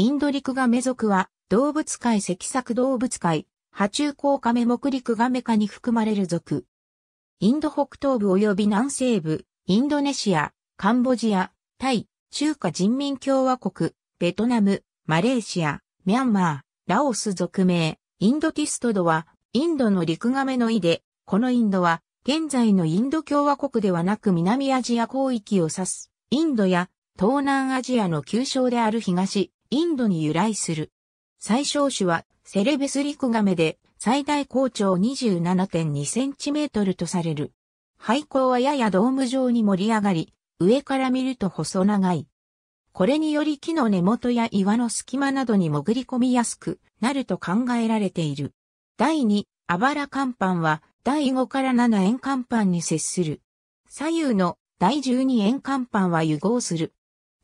インドリクガメ属は、動物界脊索動物界、波中甲カメ目陸ガメ科に含まれる属。インド北東部及び南西部、インドネシア、カンボジア、タイ、中華人民共和国、ベトナム、マレーシア、ミャンマー、ラオス属名、インドティストドは、インドの陸ガメの意で、このインドは、現在のインド共和国ではなく南アジア広域を指す、インドや東南アジアの旧称である東、インドに由来する。最小種はセレベスリクガメで最大高長2 7 2トルとされる。廃校はややドーム状に盛り上がり、上から見ると細長い。これにより木の根元や岩の隙間などに潜り込みやすくなると考えられている。第2、あばら甲板は第5から7円甲板に接する。左右の第12円甲板は融合する。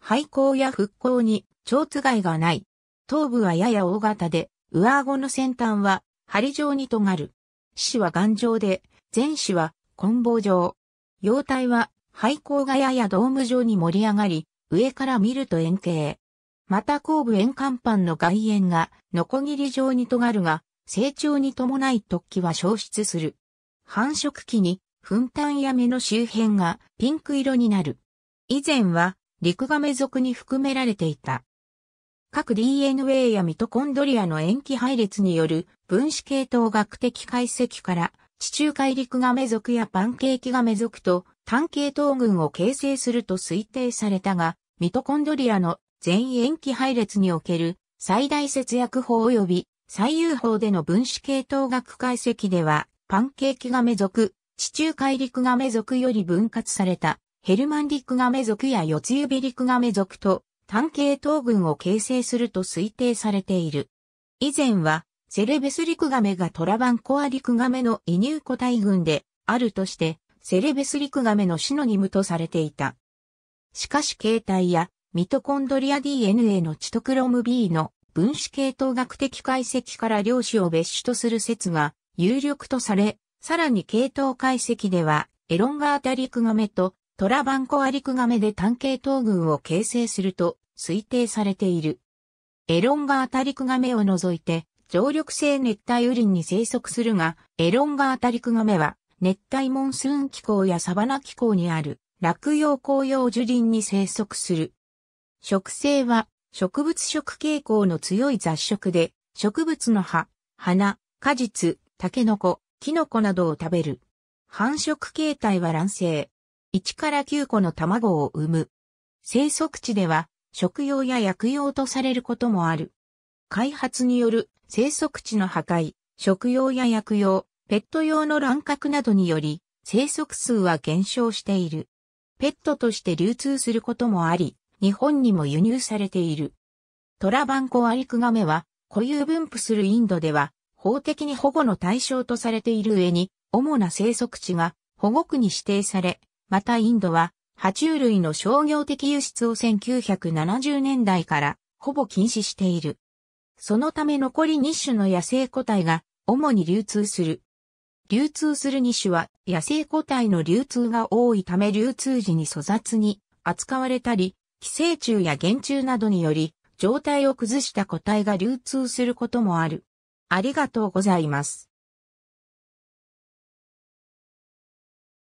廃校や復興に蝶つがいがない。頭部はやや大型で、上顎の先端は針状に尖る。死は頑丈で、前肢は棍棒状。様体は肺甲がややドーム状に盛り上がり、上から見ると円形。また後部円管板の外縁が、ノコギリ状に尖るが、成長に伴い突起は消失する。繁殖期に、粉炭や目の周辺がピンク色になる。以前は、陸亀族属に含められていた。各 DNA やミトコンドリアの塩基配列による分子系統学的解析から、地中海陸ガメ族やパンケーキガメ族と単系統群を形成すると推定されたが、ミトコンドリアの全塩基配列における最大節約法及び最優法での分子系統学解析では、パンケーキガメ族、地中海陸ガメ族より分割されたヘルマン陸ガメ族や四つ指陸ガメ族と単系統群を形成すると推定されている。以前は、セレベスリクガメがトラバンコアリクガメの移入個体群であるとして、セレベスリクガメのシノニムとされていた。しかし形態やミトコンドリア DNA のチトクロム B の分子系統学的解析から量子を別種とする説が有力とされ、さらに系統解析ではエロンガータリクガメとトラバンコアリクガメで単系統群を形成すると推定されている。エロンガータリクガメを除いて、常緑性熱帯雨林に生息するが、エロンガータリクガメは、熱帯モンスーン気候やサバナ気候にある、落葉紅葉樹林に生息する。植生は、植物食傾向の強い雑食で、植物の葉、花、果実、タケノコ、キノコなどを食べる。繁殖形態は卵生。1から9個の卵を産む。生息地では食用や薬用とされることもある。開発による生息地の破壊、食用や薬用、ペット用の乱獲などにより、生息数は減少している。ペットとして流通することもあり、日本にも輸入されている。トラバンコアリクガメは、固有分布するインドでは、法的に保護の対象とされている上に、主な生息地が保護区に指定され、またインドは爬虫類の商業的輸出を1970年代からほぼ禁止している。そのため残り2種の野生個体が主に流通する。流通する2種は野生個体の流通が多いため流通時に粗雑に扱われたり、寄生虫や原虫などにより状態を崩した個体が流通することもある。ありがとうございます。